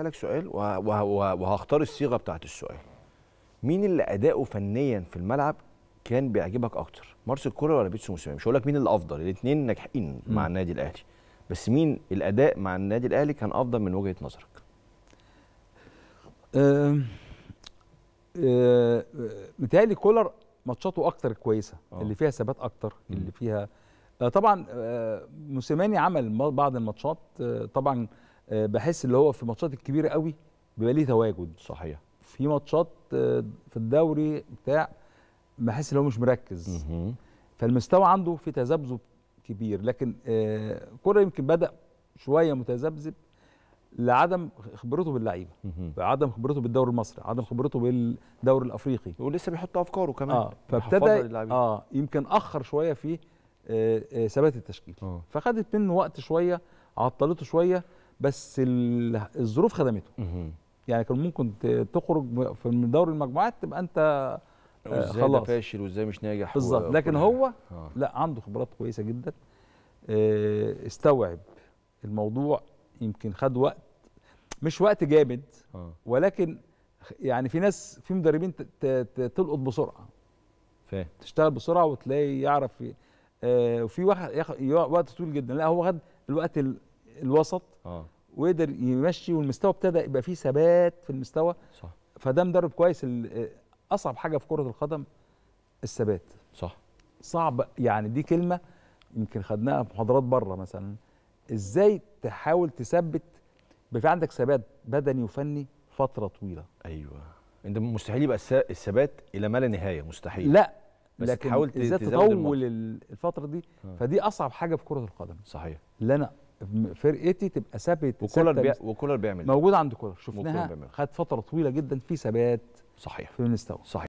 اسالك سؤال وهختار الصيغة بتاعت السؤال مين اللي أداؤه فنيا في الملعب كان بيعجبك أكتر مارسيل كولر ولا بيتسو موسيماني مش هقول لك مين الأفضل الاثنين ناجحين مع النادي الأهلي بس مين الأداء مع النادي الأهلي كان أفضل من وجهة نظرك أه أه متهيألي كولر ماتشاته اكتر كويسه أوه. اللي فيها ثبات اكتر م. اللي فيها آه، طبعا آه، موسيماني عمل بعض الماتشات آه، طبعا آه، بحس اللي هو في الماتشات الكبيره قوي بيبقى ليه تواجد صحيح في ماتشات آه، في الدوري بتاع بحس ان هو مش مركز فالمستوى عنده في تذبذب كبير لكن آه، كرة يمكن بدا شويه متذبذب لعدم خبرته باللعيبه عدم خبرته بالدوري المصري عدم خبرته بالدوري الافريقي ولسه بيحط افكاره كمان اه فابتدى اه يمكن اخر شويه في ثبات التشكيل آه. فخدت منه وقت شويه عطلته شويه بس الظروف خدمته يعني كان ممكن تخرج في دوري المجموعات تبقى انت آه، ازاي ده فاشل وازاي مش ناجح بالظبط لكن هو آه. لا عنده خبرات كويسه جدا آه، استوعب الموضوع يمكن خد وقت مش وقت جامد ولكن يعني في ناس في مدربين تلقط بسرعه فاهم تشتغل بسرعه وتلاقي يعرف وفي واحد ياخد وقت طويل جدا لا هو خد الوقت الوسط اه وقدر يمشي والمستوى ابتدى يبقى فيه ثبات في المستوى صح فده مدرب كويس آه، اصعب حاجه في كره القدم الثبات صح صعب يعني دي كلمه يمكن خدناها في محاضرات بره مثلا ازاي تحاول تثبت يبقى في عندك ثبات بدني وفني فتره طويله ايوه انت مستحيل يبقى الثبات الى ما لا نهايه مستحيل لا بس لكن تحاول ازاي تطول الفتره دي آه. فدي اصعب حاجه في كره القدم صحيح اللي انا فرقتي تبقى ثابت وكولر بي... وكولر بيعمل موجود عند كولر شفناها خد فتره طويله جدا في ثبات صحيح في المستوى صحيح